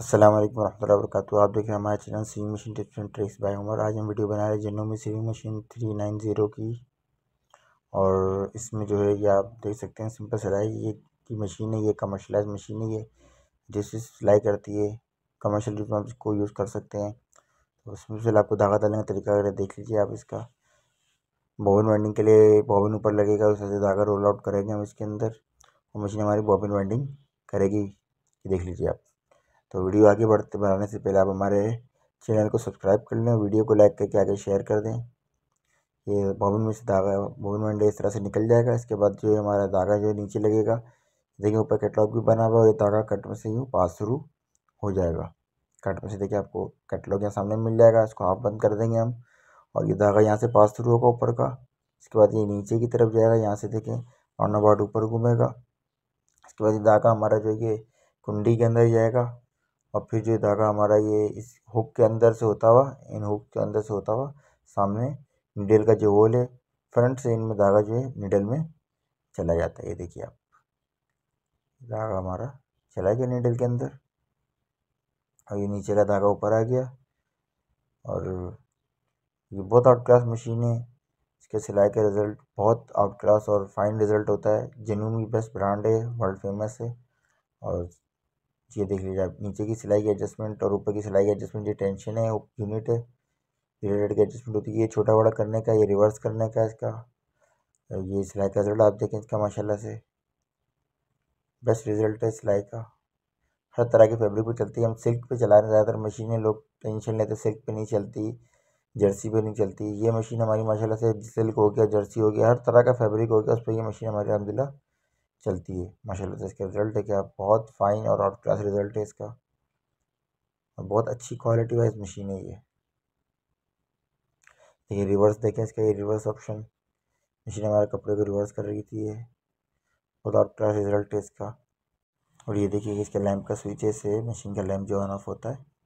असलम वरहमल वर्क आप देख रहे हैं हमारे channel sewing machine tips and tricks by Umar आज हम वीडियो बना रहे हैं जिनों में sewing machine three nine zero की और इसमें जो है ये आप देख सकते हैं सिंपल सिलाई ये की मशीन है ये कमर्शलाइज मशीन है ये जिससे सिलाई करती है कमर्शल रूप आप इसको यूज़ कर सकते हैं तो उसमें फिर आपको धागा डालने का तरीका अगर देख लीजिए आप इसका बॉबिन वाइंडिंग के लिए बॉबिन ऊपर लगेगा उससे धागा रोल आउट करेंगे हम इसके अंदर और मशीन हमारी बॉबिन वाइंडिंग करेगी देख लीजिए आप तो वीडियो आगे बढ़ते बनाने से पहले आप हमारे चैनल को सब्सक्राइब कर लें वीडियो को लाइक करके आगे शेयर कर दें ये बॉबिन में से धागा बॉबिन मंडे इस तरह से निकल जाएगा इसके बाद जो है हमारा धागा जो है नीचे लगेगा देखिए ऊपर कैटलॉग भी बना हुआ है और ये धागा कट में से यूँ पास थ्रू हो जाएगा कट में से देखिए आपको कैटलॉग यहाँ सामने मिल जाएगा इसको हाफ बंद कर देंगे हम और ये धागा यहाँ से पास थ्रू होगा ऊपर का इसके बाद ये नीचे की तरफ जाएगा यहाँ से देखें और नबाट ऊपर घूमेगा इसके बाद ये धागा हमारा जो है ये कुंडी के अंदर जाएगा और फिर जो धागा हमारा ये इस हुक के अंदर से होता हुआ इन हुक के अंदर से होता हुआ सामने निडल का जो होल है फ्रंट से इनमें धागा जो है निडल में चला जाता है ये देखिए आप धागा हमारा चला गया निडल के अंदर और ये नीचे का धागा ऊपर आ गया और ये बहुत आउट क्लास मशीन है इसके सिलाई का रिज़ल्ट बहुत आउट क्लास और फाइन रिज़ल्ट होता है जेन्यून बेस्ट ब्रांड है वर्ल्ड फेमस है और ये देख लीजिए आप नीचे की सिलाई की एडजस्टमेंट और ऊपर की सिलाई की एडजस्टमेंट ये टेंशन है यूनिट है रिलेटेड की एडजस्टमेंट होती है ये छोटा बड़ा करने का ये रिवर्स करने का इसका ये सिलाई का रिजल्ट आप देखें इसका माशाल्लाह से बेस्ट रिजल्ट है सिलाई का हर तरह की फैब्रिक पर चलती है हम सिल्क पर चला रहे हैं ज़्यादातर मशीनें लोग टेंशन लेते सिल्क पर नहीं चलती जर्सी पर नहीं चलती ये मशीन हमारी माशाल्लाह से सिल्क हो गया जर्सी हो गया हर तरह का फैब्रिक हो गया उस पर यह मशीन हमारी अलहमदिल्ला चलती है माशाल्लाह तो इसका रिज़ल्ट है क्या बहुत फ़ाइन और आउट क्लास रिज़ल्ट है इसका और बहुत अच्छी क्वालिटी वाइज मशीन है ये देखिए रिवर्स देखें इसका ये रिवर्स ऑप्शन मशीन हमारे कपड़े को रिवर्स कर रही थी ये बहुत आउट क्लास रिज़ल्ट है इसका और ये देखिए इसके लैम्प का स्विचेस है से मशीन का लैम्प जो ऑन ऑफ होता है